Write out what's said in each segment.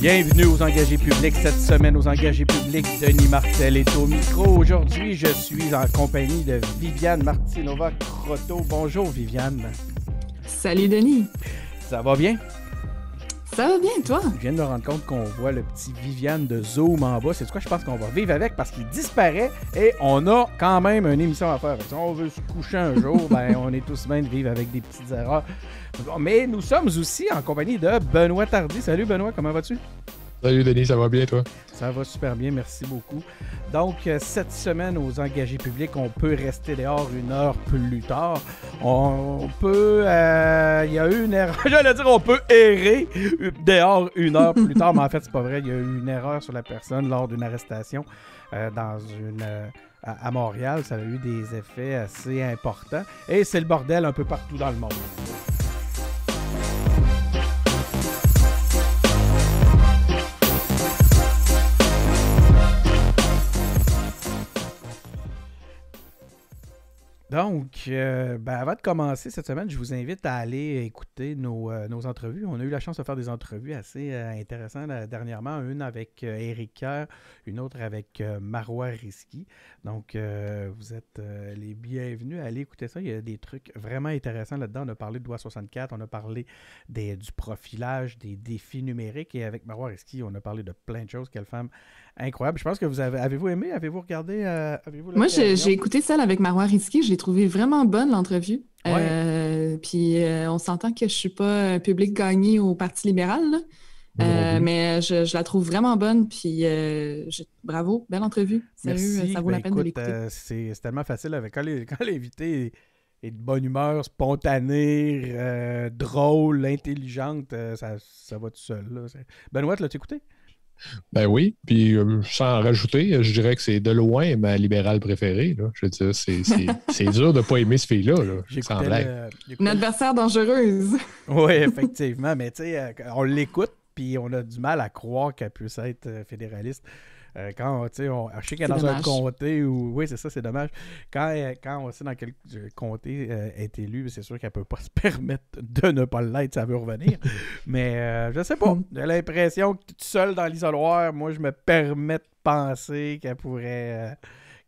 Bienvenue aux engagés publics cette semaine, aux engagés publics, Denis Martel est au micro. Aujourd'hui, je suis en compagnie de Viviane Martinova-Crotto. Bonjour Viviane. Salut Denis. Ça va bien? Ça va bien, toi? Je viens de me rendre compte qu'on voit le petit Viviane de Zoom en bas. C'est quoi je pense qu'on va vivre avec parce qu'il disparaît et on a quand même une émission à faire. Si on veut se coucher un jour, ben, on est tous bien de vivre avec des petites erreurs. Mais nous sommes aussi en compagnie de Benoît Tardy. Salut Benoît, comment vas-tu? Salut Denis, ça va bien toi? Ça va super bien, merci beaucoup. Donc, euh, cette semaine, aux engagés publics, on peut rester dehors une heure plus tard. On peut. Euh, il y a eu une erreur. J'allais dire, on peut errer dehors une heure plus tard, mais en fait, c'est pas vrai. Il y a eu une erreur sur la personne lors d'une arrestation euh, dans une. à Montréal, ça a eu des effets assez importants et c'est le bordel un peu partout dans le monde. Donc, euh, ben, avant de commencer cette semaine, je vous invite à aller écouter nos, euh, entrevues. On a eu la chance de faire des entrevues assez euh, intéressantes dernièrement, une avec Eric Kerr, une autre avec Marois Risky. Donc, vous êtes les bienvenus à aller écouter ça. Il y a des trucs vraiment intéressants là-dedans. On a parlé de Doigt 64, on a parlé du profilage, des défis numériques et avec Marois Risky, on a parlé de plein de choses. Quelle femme Incroyable. Je pense que vous avez. Avez-vous aimé Avez-vous regardé euh, Moi, j'ai écouté celle avec Marois Risky. Je l'ai trouvée vraiment bonne, l'entrevue. Euh, puis euh, on s'entend que je ne suis pas un public gagné au Parti libéral, mais je, la trouve vraiment bonne. Puis bravo, belle entrevue. Sérieux, ça vaut la ben, peine de l'écouter. c'est tellement facile avec quand l'invité est de bonne humeur, spontanée, drôle, intelligente, ça, va tout seul. Benoît, l'as-tu écouté? Ben oui, puis euh, sans rajouter, je dirais que c'est de loin ma libérale préférée. Je veux dire, c'est, dur de ne pas aimer ce fille-là. Là, Une adversaire dangereuse. oui, effectivement, mais tu sais, euh, on l'écoute, puis on a du mal à croire qu'elle puisse être euh, fédéraliste. Euh, quand, tu sais, je sais qu'elle est dans un comté où. Oui, c'est ça, c'est dommage. Quand, euh, quand on sait dans quel euh, comté elle est élue, c'est sûr qu'elle peut pas se permettre de ne pas l'être, ça veut revenir. Mais je je sais pas. Hmm. J'ai l'impression que toute seule dans l'isoloir, moi, je me permets de penser qu'elle pourrait.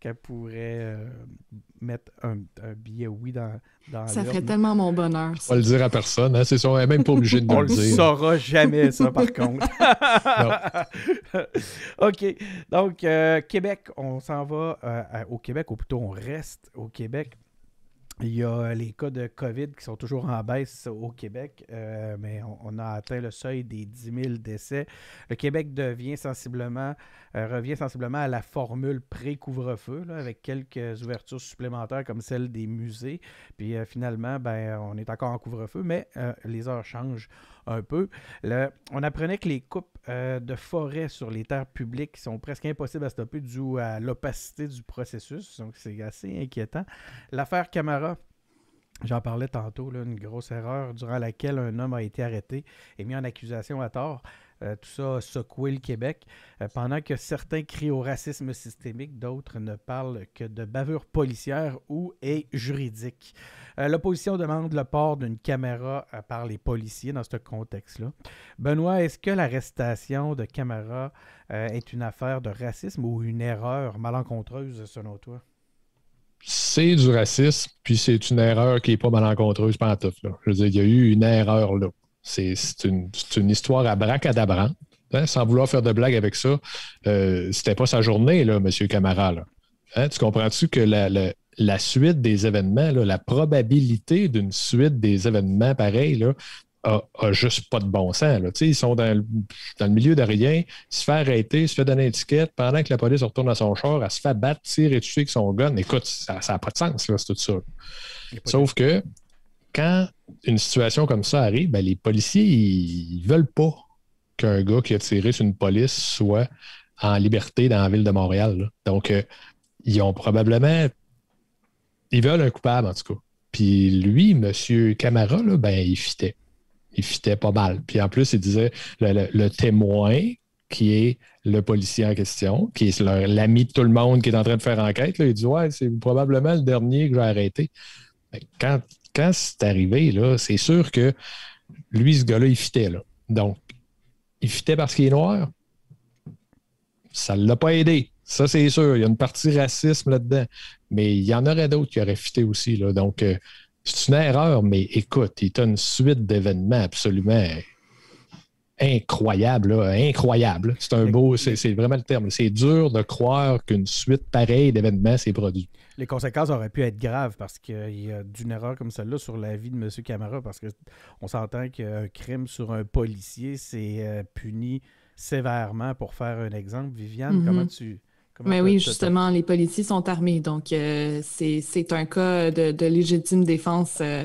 qu'elle pourrait mettre un, billet oui dans, dans Ça ferait tellement mon bonheur. Ça. On va le dire à personne. Hein? C'est sûr, on n'est même pas obligé de le dire. On ne saura jamais, ça, par contre. OK. Donc, euh, Québec, on s'en va euh, au Québec, ou plutôt on reste au Québec. Il y a euh, les cas de COVID qui sont toujours en baisse au Québec, euh, mais on, a atteint le seuil des 10 000 décès. Le Québec devient sensiblement, euh, revient sensiblement à la formule pré-couvre-feu, avec quelques ouvertures supplémentaires comme celle des musées. Puis finalement, ben, on est encore en couvre-feu, mais les heures changent un peu. on apprenait que les coupes euh, de forêt sur les terres publiques sont presque impossibles à stopper dû à l'opacité du processus, donc c'est assez inquiétant. L'affaire Camara. J'en parlais tantôt, une grosse erreur durant laquelle un homme a été arrêté et mis en accusation à tort. Euh, tout ça a le Québec, euh, pendant que certains crient au racisme systémique, d'autres ne parlent que de bavure policière ou et juridique. Euh, l'opposition demande le port d'une caméra par les policiers dans ce contexte-là. Benoît, est-ce que l'arrestation de caméras est une affaire de racisme ou une erreur malencontreuse selon toi? c'est du racisme, puis c'est une erreur qui n'est pas malencontreuse Je veux dire, il y a eu une erreur là. C'est une, histoire à à Hein? Sans vouloir faire de blagues avec ça, euh, c'était pas sa journée, là, M. Camara. Hein, tu comprends-tu que la, suite des événements, la probabilité d'une suite des événements pareils, là, a, juste pas de bon sens. Ils sont dans le, milieu de rien, se fait arrêter, se fait donner une étiquette, pendant que la police retourne à son char, à se fait battre, tirer dessus avec son gun. Écoute, ça n'a pas de sens, c'est tout ça. Sauf que quand une situation comme ça arrive, ben, les policiers, ils, veulent pas qu'un gars qui a tiré sur une police soit en liberté dans la ville de Montréal. Donc, euh, ils ont probablement. Ils veulent un coupable, en tout cas. Puis lui, M. Camara, ben, il fitait. Il fitait pas mal. Puis en plus, il disait le, témoin, qui est le policier en question, qui est l'ami de tout le monde qui est en train de faire enquête, il dit Ouais, c'est probablement le dernier que j'ai arrêté. Ben, quand quand c'est arrivé, c'est sûr que lui, ce gars-là, il fitait. Donc, il fitait parce qu'il est noir. Ça ne l'a pas aidé. Ça, c'est sûr. Il y a une partie racisme là-dedans. Mais il y en aurait d'autres qui auraient fité aussi. Donc, euh, c'est une erreur, mais écoute, il a une suite d'événements absolument incroyable, incroyable. C'est un beau, c'est vraiment le terme. C'est dur de croire qu'une suite pareille d'événements s'est produite les conséquences auraient pu être graves parce qu'il y a d'une erreur comme celle-là sur la vie de M. Camara, parce qu'on s'entend qu'un crime sur un policier, c'est euh, puni sévèrement pour faire un exemple. Viviane, mhm. comment tu. Mais ben oui, justement, les policiers sont armés, donc euh, c'est un cas de, légitime défense. Euh,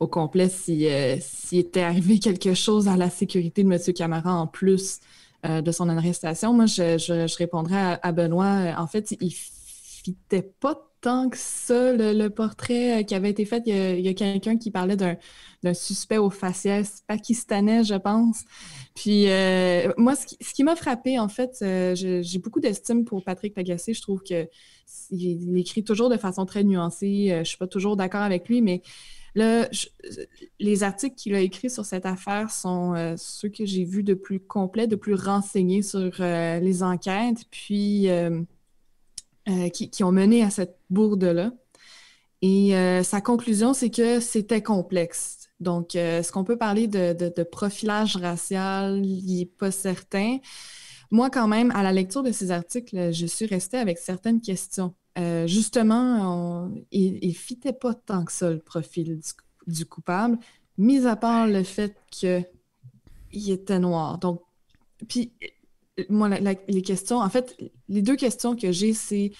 au complet, s'il était arrivé quelque chose à la sécurité de M. Camara en plus de son arrestation, moi, je, je, répondrais à, Benoît. En fait, il n'était pas tant que ça, le, portrait euh, qui avait été fait. Il y a, quelqu'un qui parlait d'un suspect au faciès pakistanais, je pense. Puis euh, moi, ce qui, m'a frappé, en fait, euh, j'ai beaucoup d'estime pour Patrick Pagassé. Je trouve que il écrit toujours de façon très nuancée. Je suis pas toujours d'accord avec lui, mais Là, les articles qu'il a écrits sur cette affaire sont ceux que j'ai vus de plus complet, de plus renseignés sur les enquêtes. Puis, euh, qui, ont mené à cette bourde-là. Et euh, sa conclusion, c'est que c'était complexe. Donc, euh, est-ce qu'on peut parler de, profilage racial? Il est pas certain. Moi, quand même, à la lecture de ces articles, je suis restée avec certaines questions. justement, il ne fitait pas tant que ça le profil du, du coupable, mis à part le fait qu'il était noir. Donc, puis moi, les questions, en fait, les deux questions que j'ai, c'est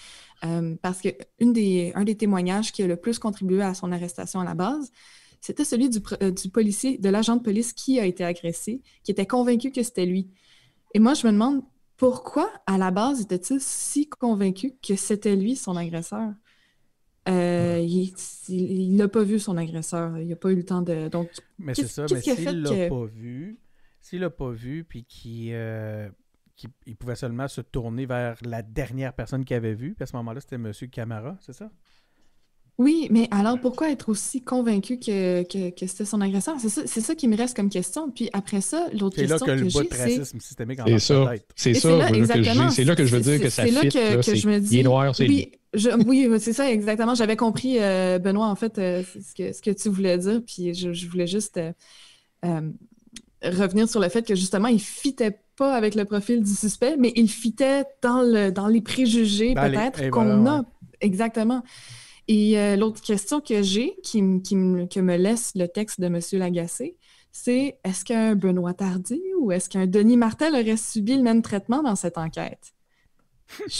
euh, parce que des, un des témoignages qui a le plus contribué à son arrestation à la base, c'était celui du, euh, du, policier, de l'agent de police qui a été agressé, qui était convaincu que c'était lui. Et moi, je me demande pourquoi, à la base, était-il si convaincu que c'était lui son agresseur? Euh, il n'a pas vu son agresseur. Il n'a pas eu le temps de. Donc, mais c'est ça, mais s'il ne l'a pas vu, s'il l'a pas vu, puis qui qu'il pouvait seulement se tourner vers la dernière personne qu'il avait vue. à ce moment-là, c'était M. Camara, c'est ça? Oui, mais alors pourquoi être aussi convaincu que, que, c'était son agresseur? C'est ça, qui me reste comme question. Puis après ça, l'autre question que, que j'ai, c'est... racisme systémique en C'est ça, c'est ça, c'est là que je veux dire que ça fit. C'est là que, je me dis... Il est noir, oui, oui, c'est ça, exactement. J'avais compris, euh, Benoît, en fait, euh, ce, que, tu voulais dire. Puis je, voulais juste euh, revenir sur le fait que justement, il fitait pas avec le profil du suspect, mais il fitait dans, le, dans les préjugés peut-être eh, qu'on a. Exactement. Et euh, l'autre question que j'ai, qui, que me laisse le texte de M. Lagacé, c'est est-ce qu'un Benoît Tardy ou est-ce qu'un Denis Martel aurait subi le même traitement dans cette enquête?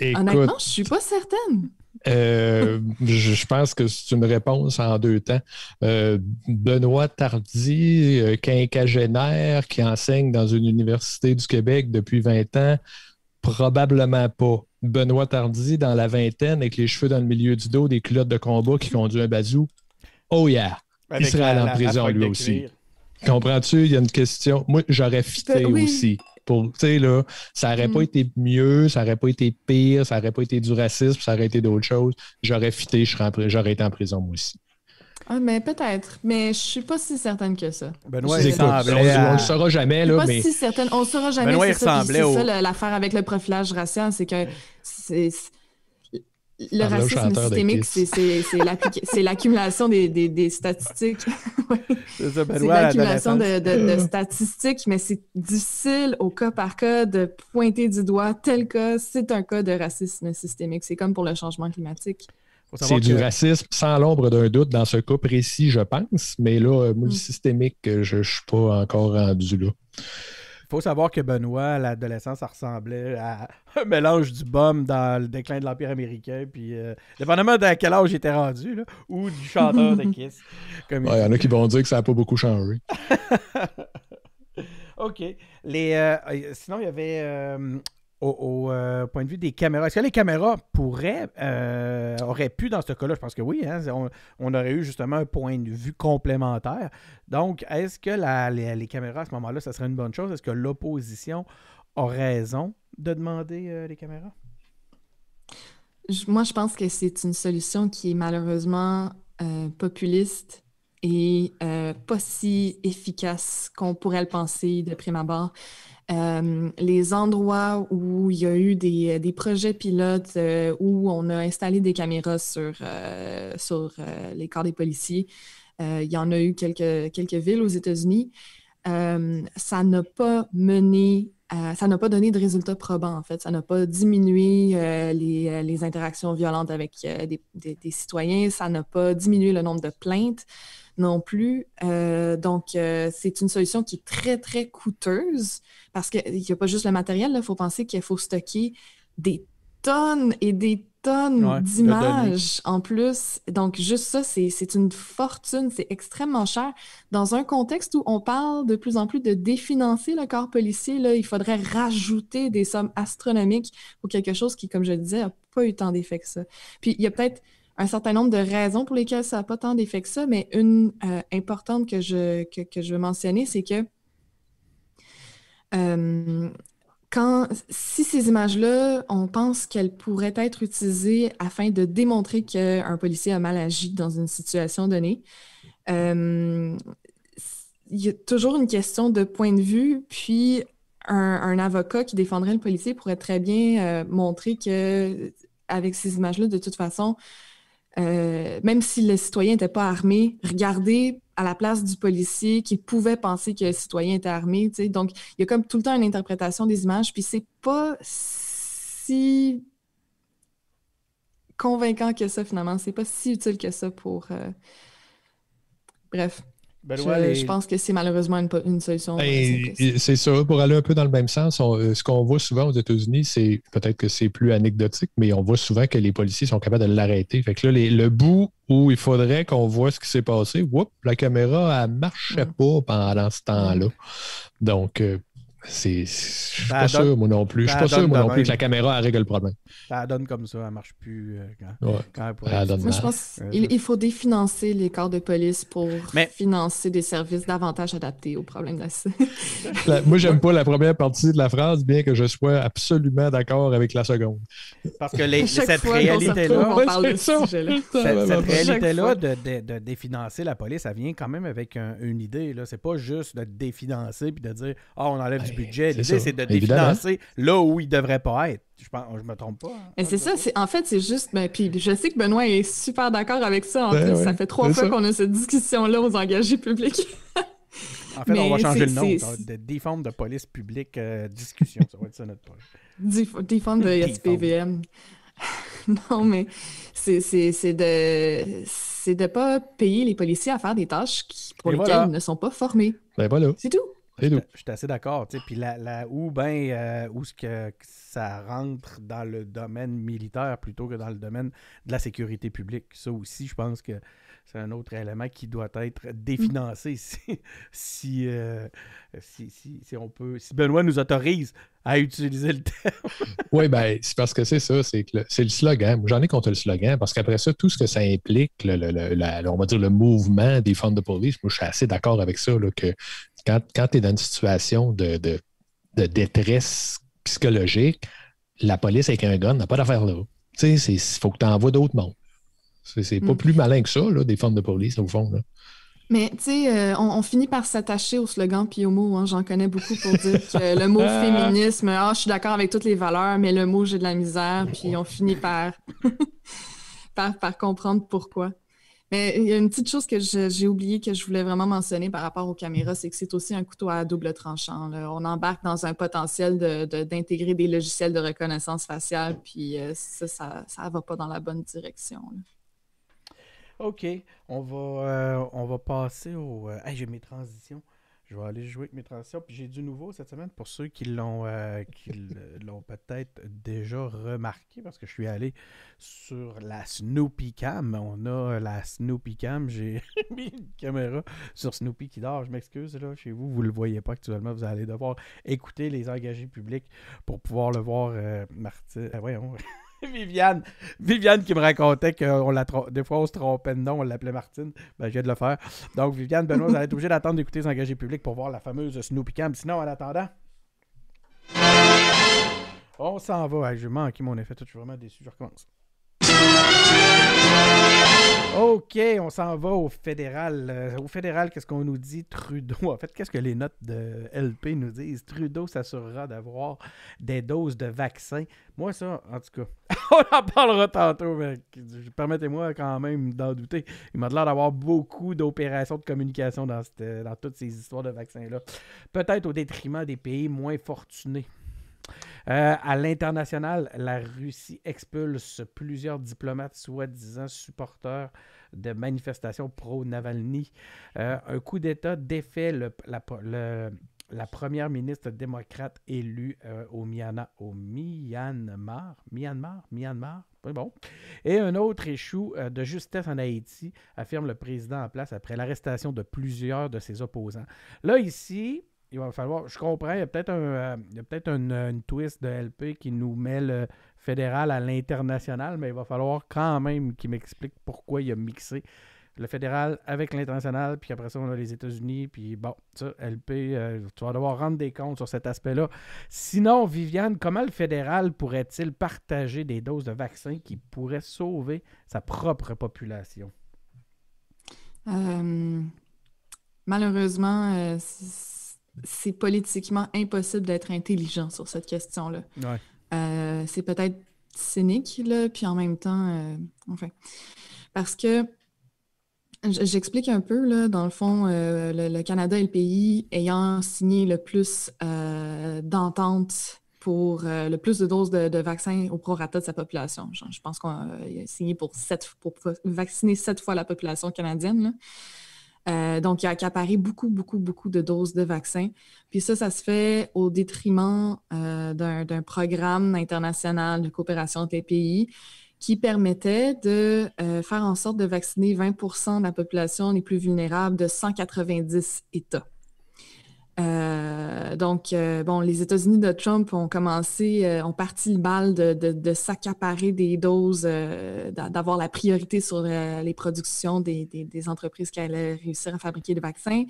Honnêtement, je ne suis pas certaine. Euh, je, pense que c'est une réponse en deux temps. Euh, Benoît Tardy, euh, quinquagénaire, qui enseigne dans une université du Québec depuis 20 ans, probablement pas. Benoît Tardy, dans la vingtaine, avec les cheveux dans le milieu du dos, des culottes de combat qui conduit un bazou, oh yeah, il serait en prison lui aussi. Comprends-tu? Il y a une question. Moi, j'aurais fité aussi pour, là, ça n'aurait pas mm. été mieux, ça n'aurait pas été pire, ça n'aurait pas été du racisme, ça aurait été d'autres choses. J'aurais fité, j'aurais été en prison moi aussi. Ah, mais peut-être. Mais je suis pas si certaine que ça. Benoît, il On, ne le saura jamais, là. Pas si certaine. On saura jamais. Benoît, il ressemblait. C'est ça l'affaire avec le profilage racial, c'est que c'est le ah, racisme systémique, c'est l'accumulation des, statistiques. C'est l'accumulation de, statistiques, mais c'est difficile au cas par cas de pointer du doigt tel cas, c'est un cas de racisme systémique. C'est comme pour le changement climatique. C'est du racisme sans l'ombre d'un doute dans ce cas précis, je pense, mais là, euh, moi, mm. systémique, euh, je ne suis pas encore rendu là. Il faut savoir que Benoît, à l'adolescence, ça ressemblait à un mélange du bum dans le déclin de l'Empire américain, puis euh, dépendamment de quel âge il était rendu, ou du chanteur de Kiss. Il y en a qui vont dire que ça n'a pas beaucoup changé. OK. Les, euh, euh, sinon, il y avait au, euh, point de vue des caméras, est-ce que les caméras pourraient, euh, auraient pu dans ce cas-là, je pense que oui, hein, on, aurait eu justement un point de vue complémentaire. Donc, est-ce que les, caméras à ce moment-là, ça serait une bonne chose? Est-ce que l'opposition a raison de demander euh, les caméras? Moi, je pense que c'est une solution qui est malheureusement populiste et pas si efficace qu'on pourrait le penser de prime abord. Euh, les endroits où il y a eu des, projets pilotes euh, où on a installé des caméras sur, euh, sur les corps des policiers, il y en a eu quelques, quelques villes aux États-Unis. ça n'a pas mené, ça n'a pas donné de résultats probants, en fait. Ça n'a pas diminué les, interactions violentes avec des, citoyens, ça n'a pas diminué le nombre de plaintes non plus. Euh, donc, euh, c'est une solution qui est très, très coûteuse parce qu'il n'y a pas juste le matériel. Il faut penser qu'il faut stocker des tonnes et des tonnes d'images en plus. Donc, juste ça, c'est une fortune, c'est extrêmement cher. Dans un contexte où on parle de plus en plus de définancer le corps policier, là, il faudrait rajouter des sommes astronomiques pour quelque chose qui, comme je le disais, n'a pas eu tant d'effet que ça. Puis, il y a peut-être un certain nombre de raisons pour lesquelles ça n'a pas tant d'effet que ça, mais une euh, importante que je, que, je veux mentionner, c'est que euh, quand, si ces images-là, on pense qu'elles pourraient être utilisées afin de démontrer qu'un policier a mal agi dans une situation donnée, euh, il y a toujours une question de point de vue, puis un, avocat qui défendrait le policier pourrait très bien montrer que avec ces images-là, de toute façon, euh, même si le citoyen n'était pas armé, regarder à la place du policier qui pouvait penser que le citoyen était armé. Donc, il y a comme tout le temps une interprétation des images, puis c'est pas si convaincant que ça finalement. C'est pas si utile que ça pour. Euh, bref. Ben, je, pense que c'est malheureusement une, solution. Ben, c'est ça. Pour aller un peu dans le même sens, euh, ce qu'on voit souvent aux États-Unis, c'est peut-être que c'est plus anecdotique, mais on voit souvent que les policiers sont capables de l'arrêter. Fait que là, le bout où il faudrait qu'on voit ce qui s'est passé, la caméra, elle marchait mm. pas pendant ce temps-là. Donc, euh, c'est, je suis ben, pas sûr, moi non plus. Je suis ben, pas sûr, moi non plus, que la caméra règle le problème. Ça ben, donne comme ça, elle marche plus euh, quand, elle donne moi, je pense il faut définancer les corps de police pour financer des services davantage adaptés aux problèmes santé. moi, j'aime pas la première partie de la phrase, bien que je sois absolument d'accord avec la seconde. Parce que cette réalité-là, on de ce ça cette réalité-là de, de, définancer la police, ça vient quand même avec une idée. Là. C'est pas juste de définancer puis de dire Ah, on enlève du budget. L'idée, c'est de définancer là où il ne devrait pas être. Je ne je me trompe pas. Et hein. c'est ça. C'est, en fait, c'est juste. Ben, puis je sais que Benoît est super d'accord avec ça. Ben ça fait trois fois qu'on a cette discussion-là aux engagés publics. en fait, on va changer le nom. De, de police publique euh, discussion. ça va être ça notre de SPVM. non, mais c'est de c'est de pas payer les policiers à faire des tâches pour lesquelles ils ne sont pas formés. Ben voilà. C'est tout. Je suis assez d'accord. Puis là, où, ben, euh, ce que ça rentre dans le domaine militaire plutôt que dans le domaine de la sécurité publique. Ça aussi, je pense que c'est un autre élément qui doit être définancé mm. euh, si, si, on peut, si Benoît nous autorise à utiliser le terme. oui, ben, c'est parce que c'est ça, c'est que c'est le slogan. J'en ai contre le slogan, parce qu'après ça, tout ce que ça implique, on va dire le mouvement des fonds de police, moi je suis assez d'accord avec ça, que quand, tu es dans une situation de, de, détresse psychologique, la police avec un gun n'a pas d'affaire là. Il faut que tu envoies d'autres mondes. C'est pas hmm. plus malin que ça, là, des formes de police, au fond. Là. Mais tu sais, euh, on, finit par s'attacher au slogan puis au mot. Hein, J'en connais beaucoup pour dire que le mot féminisme, ah, je suis d'accord avec toutes les valeurs, mais le mot, j'ai de la misère. Puis on finit par, par, comprendre pourquoi. Mais il y a une petite chose que j'ai oublié que je voulais vraiment mentionner par rapport aux caméras, c'est que c'est aussi un couteau à double tranchant. Là. On embarque dans un potentiel d'intégrer des logiciels de reconnaissance faciale, puis euh, ça, ça ne va pas dans la bonne direction. OK, on va, euh, on va passer au. Ah, j'ai mes transitions. Je vais aller jouer avec mes transitions. Puis j'ai du nouveau cette semaine pour ceux qui l'ont, euh, l'ont peut-être déjà remarqué parce que je suis allé sur la Snoopy Cam. On a la Snoopy Cam. J'ai mis une caméra sur Snoopy qui dort. Je m'excuse là, chez vous, vous ne le voyez pas actuellement. Vous allez devoir écouter les engagés publics pour pouvoir le voir. Martin. voyons. Viviane. Viviane qui me racontait que des fois, on se trompait de nom, on l'appelait Martine. Ben, je de le faire. Donc, Viviane, Benoît, vous allez être obligé d'attendre d'écouter les engagés publics pour voir la fameuse Snoopy Cam. Sinon, en attendant. On s'en va. Je manque mon effet. Je suis vraiment déçu. Je recommence. OK, on s'en va au fédéral. Euh, au fédéral, qu'est-ce qu'on nous dit, Trudeau? En fait, qu'est-ce que les notes de LP nous disent? Trudeau s'assurera d'avoir des doses de vaccins. Moi, ça, en tout cas, on en parlera tantôt, mais permettez-moi quand même d'en douter. Il m'a l'air d'avoir beaucoup d'opérations de communication dans, dans toutes ces histoires de vaccins-là. Peut-être au détriment des pays moins fortunés. Euh, à l'international, la Russie expulse plusieurs diplomates soi-disant supporteurs de manifestations pro-Navalny. Euh, un coup d'État défait la, première ministre démocrate élue euh, au, Myanmar, Myanmar. Myanmar? Myanmar? bon. Et un autre échoue de justesse en Haïti, affirme le président en place après l'arrestation de plusieurs de ses opposants. Là, ici, il va falloir. Je comprends, il y a peut-être un, euh, peut-être euh, une, twist de LP qui nous met le fédéral à l'international, mais il va falloir quand même qu'il m'explique pourquoi il a mixé le fédéral avec l'international, puis après ça, on a les États-Unis, puis bon, ça, LP, euh, tu vas devoir rendre des comptes sur cet aspect-là. Sinon, Viviane, comment le fédéral pourrait-il partager des doses de vaccins qui pourraient sauver sa propre population? malheureusement, c'est politiquement impossible d'être intelligent sur cette question-là. Euh, c'est peut-être cynique, là, puis en même temps, euh, enfin. Parce que j'explique un peu, là, dans le fond, euh, le, Canada est le pays ayant signé le plus d'ententes pour le plus de doses de, vaccins au prorata de sa population. je pense qu'on a signé pour, sept, pour vacciner sept fois la population canadienne. Là. Euh, donc, il a accaparé beaucoup, beaucoup, beaucoup de doses de vaccins. Puis ça, ça se fait au détriment euh, d'un programme international de coopération entre pays qui permettait de euh, faire en sorte de vacciner 20 de la population les plus vulnérables de 190 États. Euh, donc, euh, bon, les États-Unis de Trump ont commencé, euh, ont parti le bal de, s'accaparer des doses, d'avoir la priorité sur les productions des, entreprises qui allaient réussir à fabriquer des vaccins.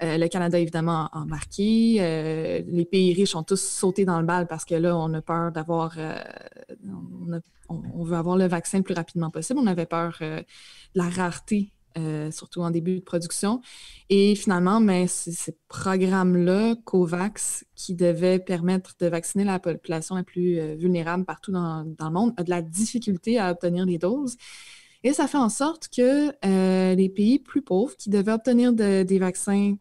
le Canada, évidemment, a marqué. les pays riches ont tous sauté dans le bal parce que là, on a peur d'avoir, on, veut avoir le vaccin le plus rapidement possible. On avait peur de la rareté euh, surtout en début de production. Et finalement, mais ben, c'est ces là COVAX, qui devait permettre de vacciner la population la plus euh, vulnérable partout dans, le monde, a de la difficulté à obtenir des doses. Et ça fait en sorte que euh, les pays plus pauvres qui devaient obtenir des vaccins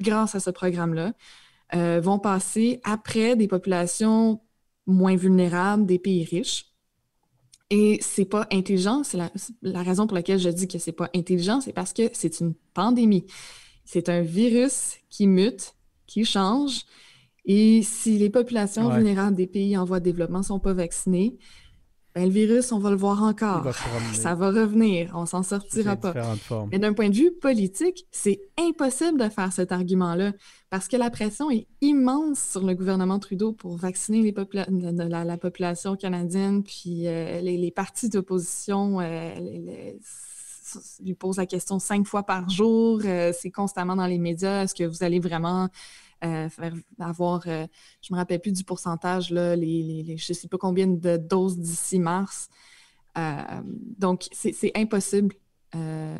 grâce à ce programme-là vont passer après des populations moins vulnérables des pays riches. Et c'est pas intelligent. C'est la, raison pour laquelle je dis que c'est pas intelligent, c'est parce que c'est une pandémie. C'est un virus qui mute, qui change. Et si les populations vulnérables des pays en voie de développement sont pas vaccinées, ben, le virus, on va le voir encore. ça va revenir. On s'en sortira pas. Mais d'un point de vue politique, c'est impossible de faire cet argument-là parce que la pression est immense sur le gouvernement Trudeau pour vacciner la, population canadienne, puis euh, les, partis d'opposition euh, lui posent la question cinq fois par jour, euh, c'est constamment dans les médias, est-ce que vous allez vraiment avoir, je me rappelle plus du pourcentage, là, je ne sais pas combien de doses d'ici mars. donc, c'est impossible euh,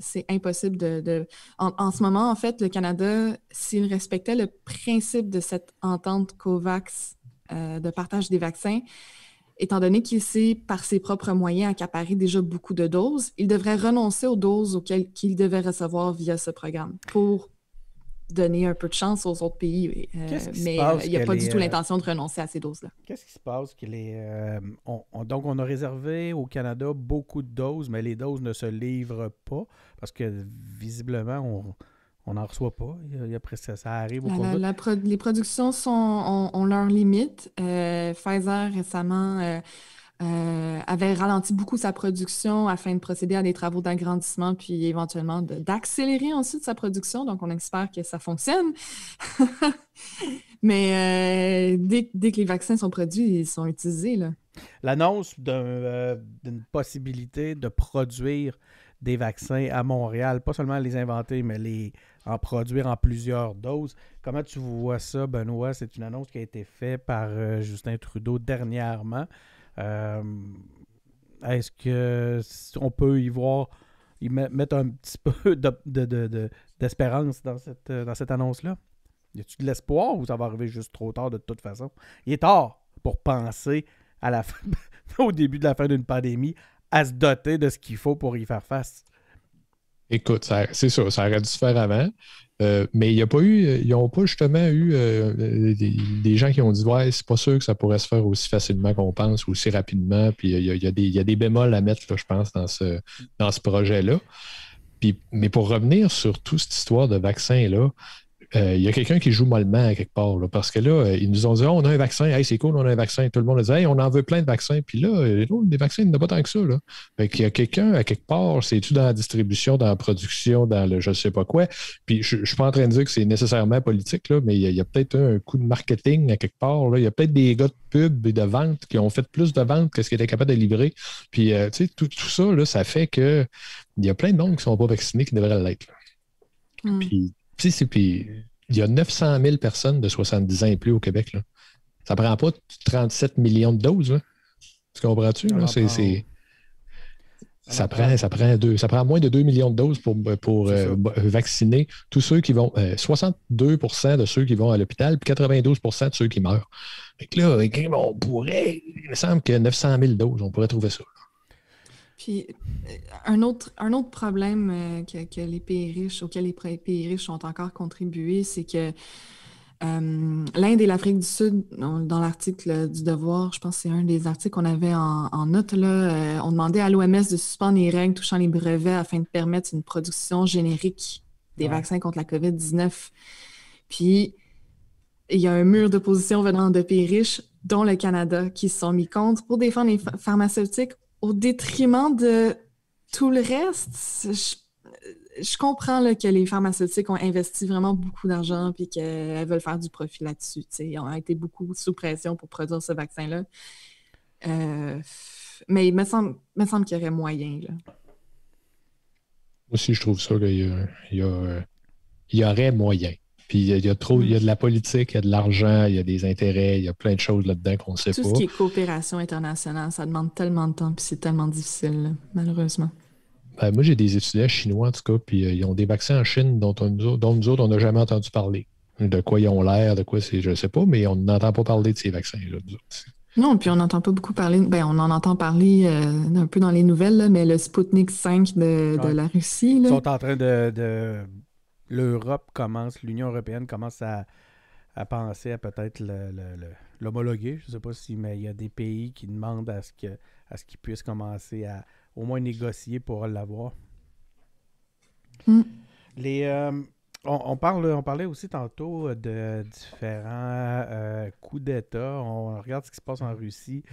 c'est impossible de. En, ce moment, en fait, le Canada, s'il respectait le principe de cette entente COVAX euh, de partage des vaccins, étant donné qu'il s'est, par ses propres moyens, accaparé déjà beaucoup de doses, il devrait renoncer aux doses auxquelles qu'il devait recevoir via ce programme pour donner un peu de chance aux autres pays. Euh, mais euh, il n'y a pas du tout euh, l'intention de renoncer à ces doses-là. Qu'est-ce qui se passe est Donc, on a réservé au Canada beaucoup de doses, mais les doses ne se livrent pas parce que visiblement, on n'en reçoit pas. Il ça, arrive au Canada. Les productions sont, ont, leur limite. Pfizer récemment euh, avait ralenti beaucoup sa production afin de procéder à des travaux d'agrandissement, puis éventuellement d'accélérer ensuite sa production. Donc, on espère que ça fonctionne. Mais euh, dès, que les vaccins sont produits, ils sont utilisés. L'annonce euh, d'une possibilité de produire des vaccins à Montréal, pas seulement les inventer, mais les en produire en plusieurs doses. Comment tu vois ça, Benoît? C'est une annonce qui a été faite par Justin Trudeau dernièrement. Euh, est-ce que on peut y voir, y mettre un petit peu d'espérance dans cette, euh, dans cette annonce-là? Y a-tu de l'espoir ou ça va arriver juste trop tard de toute façon? Il est tard pour penser au début de la fin d'une pandémie à se doter de ce qu'il faut pour y faire face. Écoute, c'est sûr, ça aurait dû se faire avant. Euh, mais il n'y a pas eu, ils n'ont pas justement eu euh, des, gens qui ont dit Ouais, c'est pas sûr que ça pourrait se faire aussi facilement qu'on pense, aussi rapidement. Puis il y a, des bémols à mettre, je pense, dans ce, projet-là. mais pour revenir sur toute cette histoire de vaccin-là, euh, il y a quelqu'un qui joue mollement à quelque part. parce que là, euh, ils nous ont dit ah, on a un vaccin, hey, c'est cool, on a un vaccin. Tout le monde a dit on en veut plein de vaccins. Puis là, euh, les vaccins, il n'y en a pas tant que ça. Là. Fait qu'il y a quelqu'un à quelque part, c'est-tu dans la distribution, dans la production, dans le je ne sais pas quoi. Puis je ne suis pas en train de dire que c'est nécessairement politique, là, mais il y a, peut-être un, coup de marketing à quelque part. Il y a peut-être des gars de pub et de vente qui ont fait plus de ventes que ce qu'ils étaient capables de livrer. Puis tout, ça, là, ça fait que il y a plein de monde qui ne sont pas vaccinés qui devraient l'être. Mm puis il y a 900 000 personnes de 70 ans et plus au Québec. Là. Ça prend pas 37 millions de doses. ce' Tu comprends-tu? C'est. Ça prend, ça, prend deux, ça prend moins de 2 millions de doses pour, pour euh, vacciner tous ceux qui vont. 62 euh, de ceux qui vont à l'hôpital, 92 de ceux qui meurent. et que là, on pourrait. Il me semble que 900 000 doses, on pourrait trouver ça. Puis, euh, un autre, un autre problème euh, que, les pays riches, auquel les pays riches ont encore contribué, c'est que euh, L'Inde et l'Afrique du Sud, dans l'article du Devoir, je pense que c'est un des articles qu'on avait en, note, là, on demandait à l'OMS de suspendre les règles touchant les brevets afin de permettre une production générique des vaccins contre la COVID-19. Puis, il y a un mur d'opposition venant de pays riches, dont le Canada, qui se sont mis contre pour défendre les pharmaceutiques au détriment de tout le reste. Je, comprends que les pharmaceutiques ont investi vraiment beaucoup d'argent et qu'elles veulent faire du profit là-dessus. Ils ont été beaucoup sous pression pour produire ce vaccin-là. Euh, mais il me semble, qu'il y aurait moyen. Moi aussi, je trouve ça qu'il y aurait moyen. Puis il y, a trop, il y a de la mm. politique, il y a de l'argent, il y a des intérêts, il y a plein de choses là-dedans qu'on ne sait pas. Tout ce qui est coopération internationale, ça demande tellement de temps, puis c'est tellement difficile, malheureusement. Ben, moi, j'ai des étudiants chinois, en tout cas, puis euh, ils ont des vaccins en Chine dont, nous autres, on n'a jamais entendu parler. De quoi ils ont l'air, de quoi c'est, je ne sais pas, mais on n'entend pas parler de ces vaccins-là, Non, puis on n'entend pas beaucoup parler. Ben, on en entend parler euh, un peu dans les nouvelles, mais le Sputnik 5 de, la Russie. Ils sont en train de l'Europe commence, l'Union européenne commence à, penser à peut-être l'homologuer. Je ne sais pas si, mais il y a des pays qui demandent à ce qu'ils puissent commencer à au moins négocier pour l'avoir. Mm. Les, euh, on, parle, on parlait aussi tantôt de différents euh, coups d'État. On regarde ce qui se passe en Russie.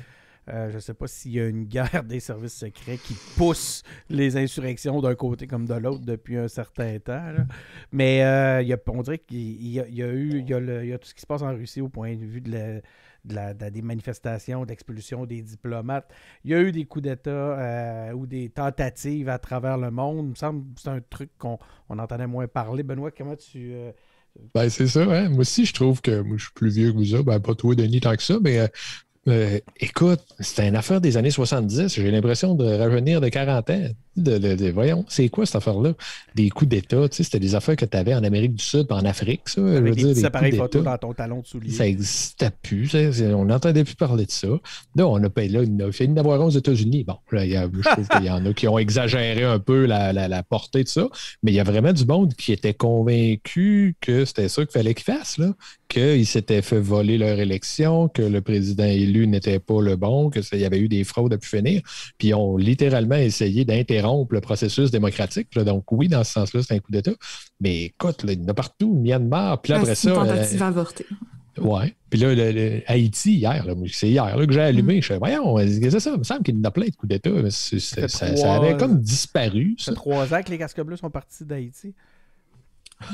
Euh, je ne sais pas s'il y a une guerre des services secrets qui pousse les insurrections d'un côté comme de l'autre depuis un certain temps. Mais euh, a, on dirait qu'il y, a, eu y a, tout ce qui se passe en Russie au point de vue des manifestations, d'expulsion des diplomates. Il y a eu des coups d'État euh, ou des tentatives à travers le monde. Il me semble que c'est un truc qu'on entendait moins parler. Benoît, comment tu. Ben, c'est ça, hein. Moi aussi, je trouve que moi, je suis plus vieux que vous Ben, pas toi, Denis, tant que ça, mais euh, écoute, c'est une affaire des années 70. J'ai l'impression de revenir de quarantaine. De, voyons, c'est quoi cette affaire-là? Des coups d'État, tu sais, c'était des affaires que tu avais en Amérique du Sud, en Afrique, ça. des appareils dans ton talon de soulier. Ça n'existait plus, on n'entendait plus parler de ça. Là, on a payé là, il y en d'avoir aux États-Unis. Bon, y je trouve qu'il y en a qui ont exagéré un peu la, portée de ça, mais il y a vraiment du monde qui était convaincu que c'était ça qu'il fallait qu'ils fassent, là qu'ils s'étaient fait voler leur élection, que le président élu n'était pas le bon, qu'il y avait eu des fraudes à pu finir, puis ils ont littéralement essayé d'interrompre le processus démocratique. Donc, oui, dans ce sens-là, c'est un coup d'État. Mais écoute, là, il y en a partout, Myanmar, puis ah, après ça. euh, Ouais. Puis là, Haïti, hier, c'est hier là, que j'ai allumé. Mm. Je fais, voyons, euh, c'est ça. Il me semble qu'il y en a plein de coups d'État. Ça, ça, avait comme disparu. Ça fait trois ans que les casques bleus sont partis d'Haïti.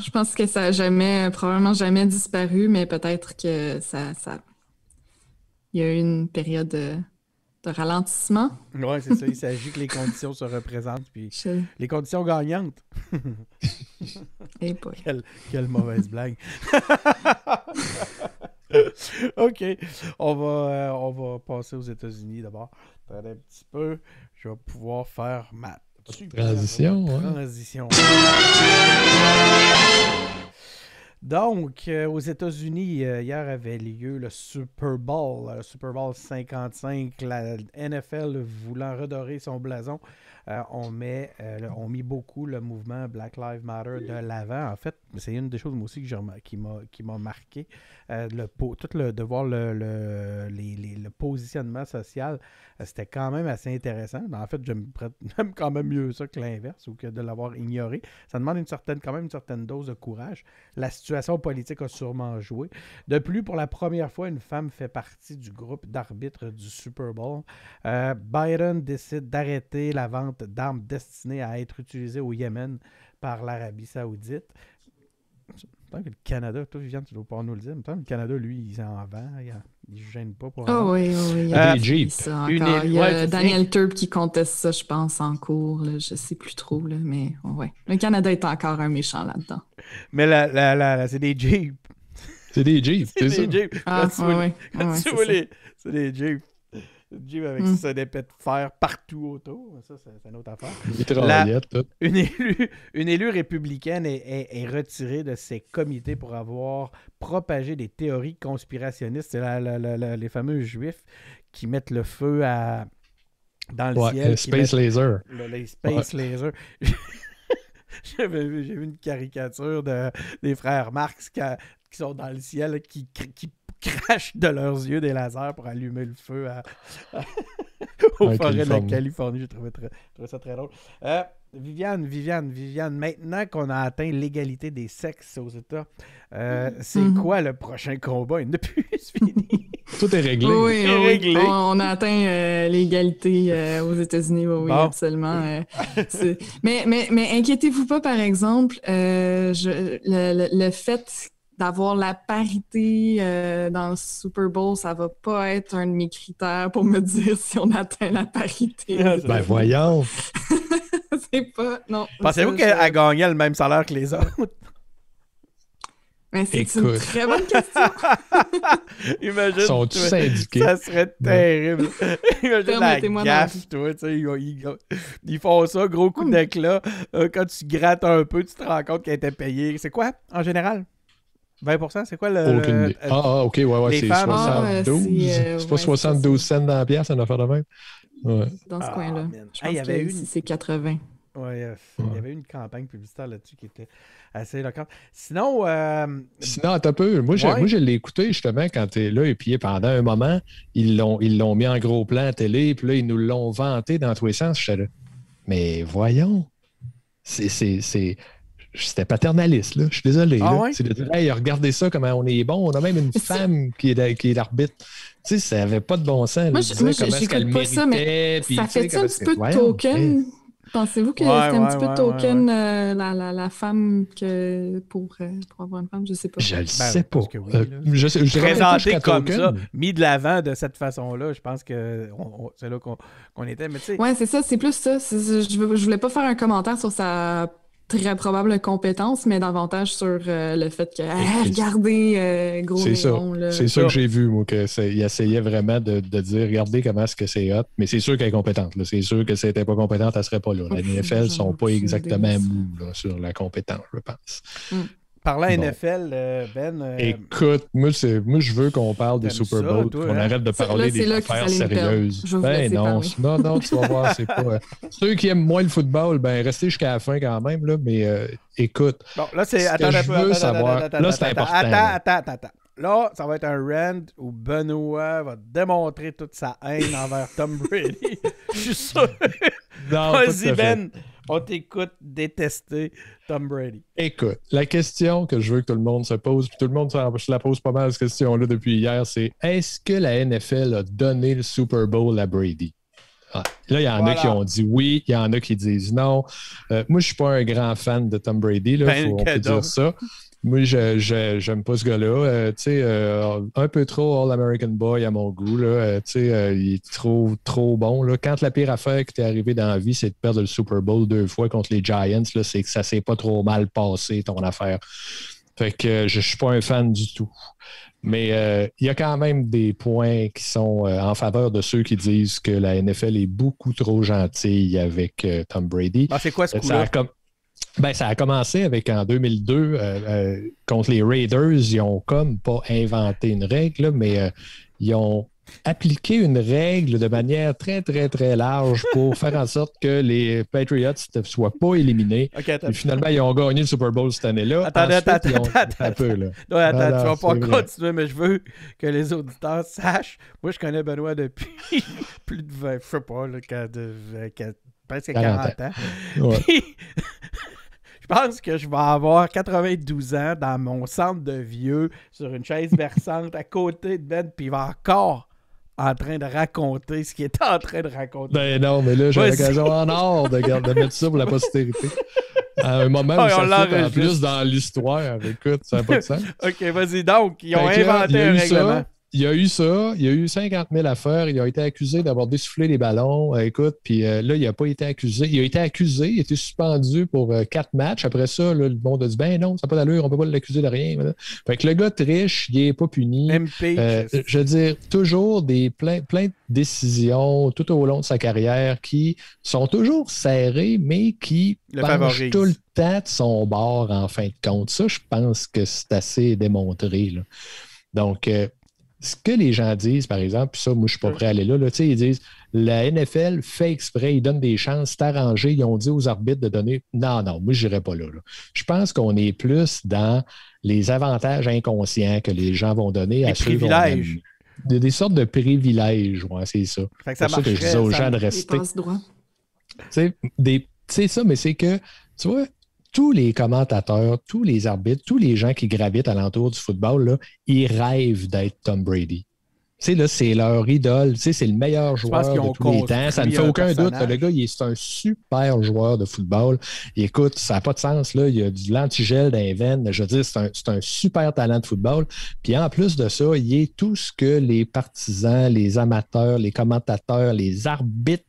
Je pense que ça n'a jamais, probablement jamais disparu, mais peut-être que ça, ça. Il y a eu une période de ralentissement. Oui, c'est ça. Il s'agit que les conditions se représentent. Puis Les conditions gagnantes. Et eh Quelle, mauvaise blague. OK. On va, euh, on va passer aux États-Unis d'abord. un petit peu. Je vais pouvoir faire ma transition. transition. Donc, euh, aux États-Unis, euh, hier avait lieu le Super Bowl, euh, le Super Bowl 55. La NFL voulant redorer son blason, on met, on met beaucoup le mouvement Black Lives Matter de l'avant. En fait, c'est une des choses aussi que qui m'a qui m'a marqué, le tout le de voir le, le, positionnement social, c'était quand même assez intéressant. En fait, j'aime quand même mieux ça que l'inverse ou que de l'avoir ignoré. Ça demande une certaine quand même une certaine dose de courage. La situation « La situation politique a sûrement joué. De plus, pour la première fois, une femme fait partie du groupe d'arbitres du Super Bowl. Byron euh, Biden décide d'arrêter la vente d'armes destinées à être utilisées au Yémen par l'Arabie saoudite que le Canada, toi, Viviane, tu dois pas nous le dire, mais le Canada, lui, il en vent, il, ne gêne pas pour. Ah oui, oui, il y a euh, des jeeps. il y a Daniel Turp qui conteste ça, je pense, en cours. Je ne sais plus trop, là, mais ouais. Le Canada est encore un méchant là-dedans. Mais là, la, c'est des Jeeps. C'est des Jeeps, c'est des jeeps. Ah, ouais, c'est C'est des Jeeps. Jim avec hmm. ses de fer partout autour. Ça, c'est une autre affaire. une, élue, une, élue, républicaine est, est, retirée de ses comités pour avoir propagé des théories conspirationnistes. C'est les fameux juifs qui mettent le feu à, dans le ciel. Le space laser. les space j'ai vu une caricature des frères Marx qui, sont dans le ciel, qui, qui crachent de leurs yeux des lasers pour allumer le feu aux forêts de Californie. J'ai trouvé, ça très drôle. Euh, Viviane, Viviane, Viviane, maintenant qu'on a atteint l'égalité des sexes aux États, euh, mm-hmm. c'est quoi le prochain combat? Il peut plus finir. Tout est réglé. On, a atteint euh, l'égalité aux États-Unis, oui, absolument. mais mais, inquiétez-vous pas, par exemple, je, le, fait le, fait d'avoir la parité euh, dans le Super Bowl, ça va pas être un de mes critères pour me dire si on atteint la parité. ben voyons! c'est pas... Non. Pensez-vous qu'elle a gagné le même salaire que les autres? Mais c'est une très bonne question. Imagine. Sont syndiqués. Ça serait terrible. Imagine la gaffe, toi. ils, font ça, gros coup d'éclat. Hmm. Euh, quand tu grattes un peu, tu te rends compte qu'elle était payée. C'est quoi, en général? 20 c'est quoi le. Euh, ah, ah, ok, ouais, ouais, c'est 72. Ah, c'est euh, pas 72 cents dans la pièce, une affaire de même. Dans ce ah, coin-là. ah il y avait une... c'est 80. Ouais, euh, il y avait une campagne publicitaire là-dessus qui était assez éloquente. Sinon. Euh... Sinon, t'as peu. Moi, je, l'ai écouté justement quand t'es là et puis pendant un moment, ils l'ont mis en gros plan à télé, puis là, ils nous l'ont vanté dans tous les sens. Je suis Mais voyons. C'est c'était paternaliste, là. Je suis désolé. Ah c'est hey, regardez ça, comment on est bon. On a même une femme qui est, qui est l'arbitre. Tu sais, ça n'avait pas de bon sens. moi, je, voulais comment je, méritait. Ça, mais ça fait-tu un petit peu de token? Pensez-vous que c'était un petit peu de token la, femme que euh, pour, avoir une femme? Je ne sais pas. Je ne ben sais pas. Euh, je, sais, Présenté comme ça, mis de l'avant de cette façon-là, je pense que c'est là qu'on était. Oui, c'est ça, c'est plus ça. Je, ne voulais pas faire un commentaire sur sa très probable compétence, mais davantage sur euh, le fait que, ah, regardez, euh, gros C'est ça, c'est ça que j'ai vu, moi, il essayait vraiment de, dire, regardez comment est-ce que c'est hot, mais c'est sûr qu'elle est compétente. C'est sûr que si elle n'était pas compétente, elle ne serait pas là. Les NFL ne sont pas exactement mous sur la compétence, je pense. Mm. Parlant NFL, euh, Ben. Euh, écoute, moi, je veux qu'on parle des Super Bowls, qu'on hein? arrête de parler des affaires sérieuses. Ben non, non, tu vas voir, c'est pas. Euh, ceux qui aiment moins le football, ben restez jusqu'à la fin quand même, là, mais écoute. Bon, là, c'est. attends je veux attends, savoir. Attends, là, c'est important. Attends, attends, attends, attends. Là, ça va être un Rand où Benoît va démontrer toute sa haine envers Tom Brady. je suis sûr. Vas-y, Ben. On t'écoute détester Tom Brady. Écoute, la question que je veux que tout le monde se pose, puis tout le monde se la pose pas mal cette question-là depuis hier, c'est est-ce que la NFL a donné le Super Bowl à Brady? Ah, là, il y en a qui ont dit oui, il y en a qui disent non. Euh, moi, je ne suis pas un grand fan de Tom Brady, là, ben, faut, on peut dire ça. Moi, je j'aime pas ce gars-là. Euh, tu sais, euh, un peu trop All-American Boy à mon goût. Euh, tu sais, il est trop, trop bon. Là. Quand la pire affaire qui t'est arrivée dans la vie, c'est de perdre le Super Bowl deux fois contre les Giants, c'est que ça s'est pas trop mal passé, ton affaire. Fait que je suis pas un fan du tout. Mais il y a quand même des points qui sont en faveur de ceux qui disent que la NFL est beaucoup trop gentille avec Tom Brady. Ah, c'est quoi ce coup-là? Ben, ça a commencé avec en 2002 euh, euh, contre les Raiders. Ils ont comme pas inventé une règle, mais euh, ils ont appliqué une règle de manière très, très, très large pour faire en sorte que les Patriots ne soient pas éliminés. finalement, ils ont gagné le Super Bowl cette année-là. Attendez, attends, attends, tu vas pas continuer, mais je veux que les auditeurs sachent. Moi, je connais Benoît depuis plus de 20, je sais pas, là, presque 40, ans. Ouais. Je pense que je vais avoir 92 ans dans mon centre de vieux sur une chaise versante à côté de Ben, puis il va encore en train de raconter ce qu'il est en train de raconter. Ben non, mais là, j'ai l'occasion en or de, de mettre ça pour la postérité. À un moment où ça fait en plus dans l'histoire. Écoute, ça n'a pas de sens. OK, vas-y. Donc, ils ont inventé un règlement il y a eu ça, il y a eu 50 000 affaires, il a été accusé d'avoir dessoufflé les ballons, euh, écoute, puis euh, là, il n'a pas été accusé, il a été accusé, il a été suspendu pour euh, quatre matchs, après ça, le monde a dit, ben non, ça n'a pas d'allure, on ne peut pas l'accuser de rien. Fait que le gars triche, il n'est pas puni. MP, je veux dire, toujours des plein, plein de décisions tout au long de sa carrière qui sont toujours serrées, mais qui le tout le temps de son bord en fin de compte. Ça, je pense que c'est assez démontré. Donc, ce que les gens disent, par exemple, puis ça, moi, je suis pas prêt à aller là, là ils disent la NFL fait exprès, ils donnent des chances, c'est arrangé, ils ont dit aux arbitres de donner. Non, non, moi, je n'irai pas là, Je pense qu'on est plus dans les avantages inconscients que les gens vont donner à ceux ceux privilèges. Des, des, sortes de privilèges, c'est ça. C'est ça, que je disais aux gens de rester. C'est ça, mais c'est que, tu vois, tous les commentateurs, tous les arbitres, tous les gens qui gravitent alentour du football, là, ils rêvent d'être Tom Brady. c'est leur idole. c'est le meilleur joueur de tous les temps. Ça ne fait aucun doute. Le gars, c'est un super joueur de football. écoute, ça n'a pas de sens. Il y a du lentigel dans les veines. Je veux dire, c'est un, un, super talent de football. Puis en plus de ça, il est tout ce que les partisans, les amateurs, les commentateurs, les arbitres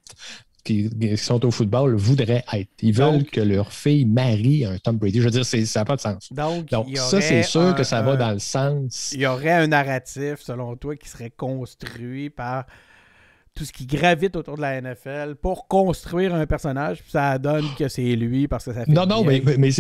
qui, sont au football voudraient être. Ils veulent que leur fille marie un Tom Brady. Je veux dire, ça n'a pas de sens. Donc, ça, c'est sûr que ça va dans le sens. Il y aurait un narratif, selon toi, qui serait construit par tout ce qui gravite autour de la NFL pour construire un personnage, ça donne que c'est lui parce que ça fait. Non, non, mais,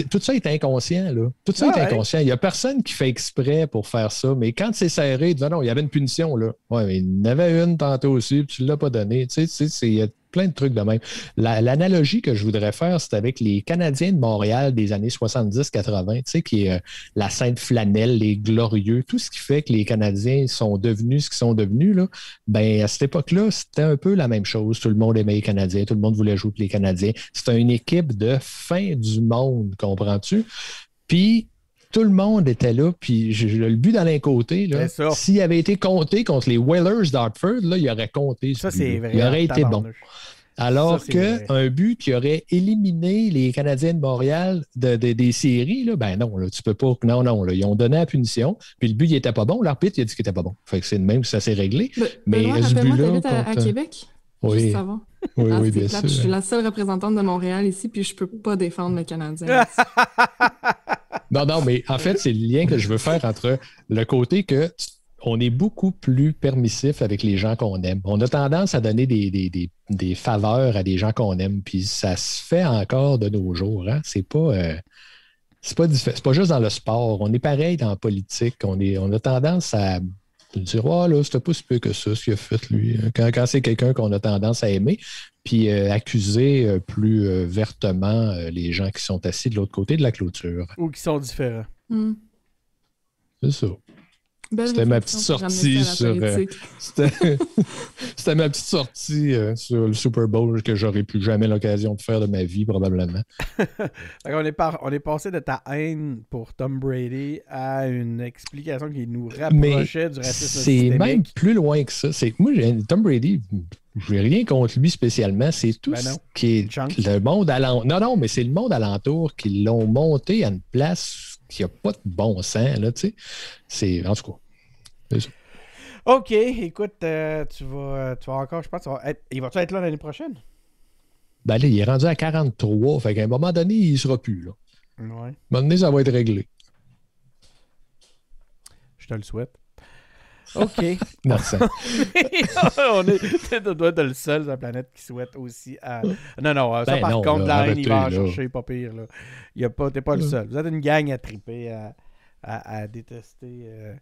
tout ça est inconscient, là. Tout ça est inconscient. Il n'y a personne qui fait exprès pour faire ça, mais quand c'est serré, il non, il y avait une punition, là. Ouais, mais il y en avait une tantôt aussi, puis tu ne l'as pas donné. Tu sais, c'est plein de trucs de même. L'analogie que je voudrais faire, c'est avec les Canadiens de Montréal des années 70-80, tu sais, qui est euh, la Sainte Flanelle, les Glorieux, tout ce qui fait que les Canadiens sont devenus ce qu'ils sont devenus. Là, ben, à cette époque-là, c'était un peu la même chose. Tout le monde aimait les Canadiens, tout le monde voulait jouer pour les Canadiens. C'était une équipe de fin du monde, comprends-tu? Puis, tout le monde était là, puis le but d'un côté. S'il avait été compté contre les Whalers d'Hartford, il aurait compté. Ça, c'est vrai. Il aurait été bon. Alors qu'un but qui aurait éliminé les Canadiens de Montréal des séries, là, ben non, tu peux pas. Non, non, ils ont donné la punition, puis le but, il était pas bon. L'arbitre, il a dit qu'il était pas bon. Fait que c'est même, ça s'est réglé. mais ce but-là. À, Québec? Oui. Oui, ah, bien sûr. Je suis la seule représentante de Montréal ici, puis je peux pas défendre les Canadiens. Non, non, mais en fait, c'est le lien que je veux faire entre le côté que on est beaucoup plus permissif avec les gens qu'on aime. On a tendance à donner des, faveurs à des gens qu'on aime, puis ça se fait encore de nos jours. Hein. C'est pas. Euh, c'est pas, juste dans le sport. On est pareil dans la politique. On, est, on a tendance à de dire oh, là, c'était pas si pire que ça, ce qu'il a fait, lui. Quand, c'est quelqu'un qu'on a tendance à aimer, puis euh, accuser euh, plus euh, vertement les gens qui sont assis de l'autre côté de la clôture. Ou qui sont différents. Hmm. C'est ça. Euh, c'était ma petite sortie sur. C'était ma petite sortie sur le Super Bowl que j'aurais plus jamais l'occasion de faire de ma vie, probablement. on, est on est passé de ta haine pour Tom Brady à une explication qui nous rapprochait du racisme. C'est même plus loin que ça. Moi, Tom Brady, je n'ai rien contre lui spécialement. C'est tout ben ce qui est le monde alentour. Non, non, mais c'est le monde alentour qui l'ont monté à une place n'y a pas de bon sens, là, tu sais. C'est, en tout cas, c'est ça. OK, écoute, euh, tu, vas, euh, tu vas encore, je pense, il va-tu être là l'année prochaine? Ben là, il est rendu à 43, fait qu'à un moment donné, il ne sera plus, là. Ouais. À un moment donné, ça va être réglé. Je te le souhaite. OK. Merci. on est, doit être le seul sur la planète qui souhaite aussi. Non, non, euh, ça ben par contre, il va chercher, pas pire. Là. Il a pas, t'es pas le seul. Vous êtes une gang à triper, à, à, détester. Euh,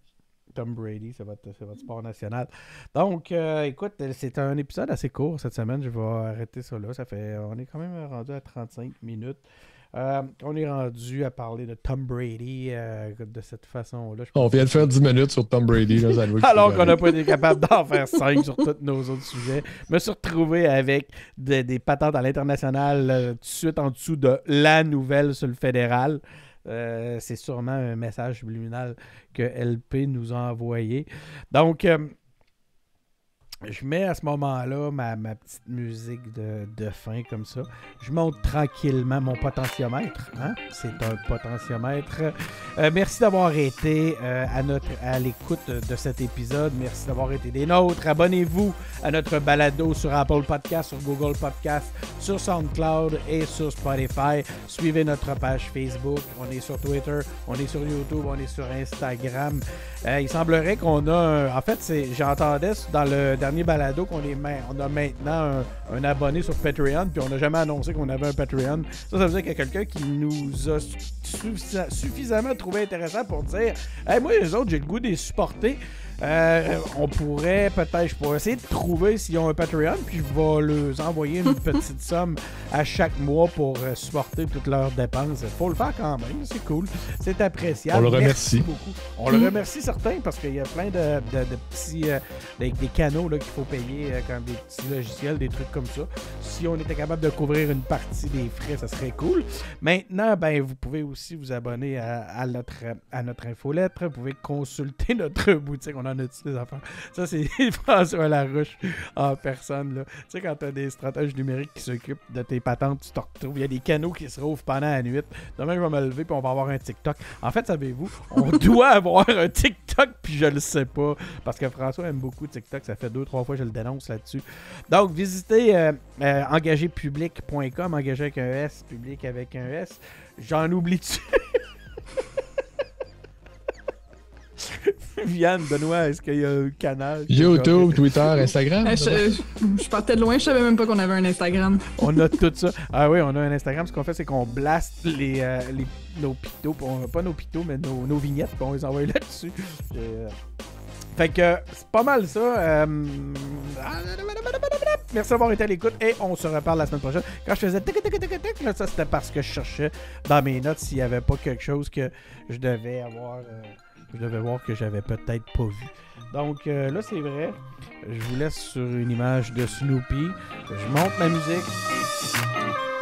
Tom Brady, c'est votre, votre, sport national. Donc, euh, écoute, c'est un épisode assez court cette semaine. Je vais arrêter ça là. Ça fait, on est quand même rendu à 35 minutes. Euh, on est rendu à parler de Tom Brady euh, de cette façon-là. On vient de faire 10 minutes sur Tom Brady. Alors qu'on n'a pas été capable d'en faire 5 sur tous nos autres sujets. Je me suis retrouvé avec des, patentes à l'international euh, tout de suite en dessous de la nouvelle sur le fédéral. C'est sûrement un message subliminal que LP nous a envoyé. Donc, je mets à ce moment-là ma, petite musique de, fin comme ça. Je monte tranquillement mon potentiomètre. Hein? C'est un potentiomètre. Euh, merci d'avoir été euh, à, notre, à l'écoute de cet épisode. Merci d'avoir été des nôtres. Abonnez-vous à notre balado sur Apple Podcast, sur Google Podcast, sur SoundCloud et sur Spotify. Suivez notre page Facebook. On est sur Twitter, on est sur YouTube, on est sur Instagram. Euh, il semblerait qu'on a... Un... En fait, j'entendais dans le balado qu'on les met. On a maintenant un, abonné sur Patreon, puis on n'a jamais annoncé qu'on avait un Patreon. Ça, ça veut dire qu'il y a quelqu'un qui nous a suffisamment trouvé intéressant pour dire Hey, moi, les autres, j'ai le goût de les supporter. Euh, on pourrait peut-être, je essayer de trouver s'ils ont un Patreon, puis je vais leur envoyer une petite somme à chaque mois pour euh, supporter toutes leurs dépenses. Faut le faire quand même, c'est cool, c'est appréciable. On le remercie. beaucoup. On le mm. remercie certains parce qu'il y a plein de, petits, euh, des, canaux qu'il faut payer, comme des petits logiciels, des trucs comme ça. Si on était capable de couvrir une partie des frais, ça serait cool. Maintenant, ben, vous pouvez aussi vous abonner à, notre, à notre infolettre. Vous pouvez consulter notre boutique. On a ça, c'est François Larouche en personne. Là. Tu sais, quand t'as des stratèges numériques qui s'occupent de tes patentes, tu te retrouves. Il y a des canaux qui se rouvrent pendant la nuit. Demain, je vais me lever puis on va avoir un TikTok. En fait, savez-vous, on doit avoir un TikTok puis je le sais pas. Parce que François aime beaucoup TikTok. Ça fait deux, trois fois que je le dénonce là-dessus. Donc, visitez euh, euh, engagerpublic.com engagé avec un S, public avec un S. J'en oublie-tu? Vianne, Benoît, est-ce qu'il y a un canal? YouTube, Twitter, Instagram. Eh, euh, je, partais de loin, je savais même pas qu'on avait un Instagram. on a tout ça. Ah oui, on a un Instagram. Ce qu'on fait, c'est qu'on blast les, euh, nos pitots, pas nos pitots, mais nos, vignettes, puis les envoie là-dessus. Euh, fait que c'est pas mal ça. Ah, merci d'avoir été à l'écoute et on se reparle la semaine prochaine. Quand je faisais ça c'était parce que je cherchais dans mes notes s'il n'y avait pas quelque chose que je devais avoir. Je devais voir que j'avais peut-être pas vu. Donc euh, là, c'est vrai. Je vous laisse sur une image de Snoopy. Je monte ma musique.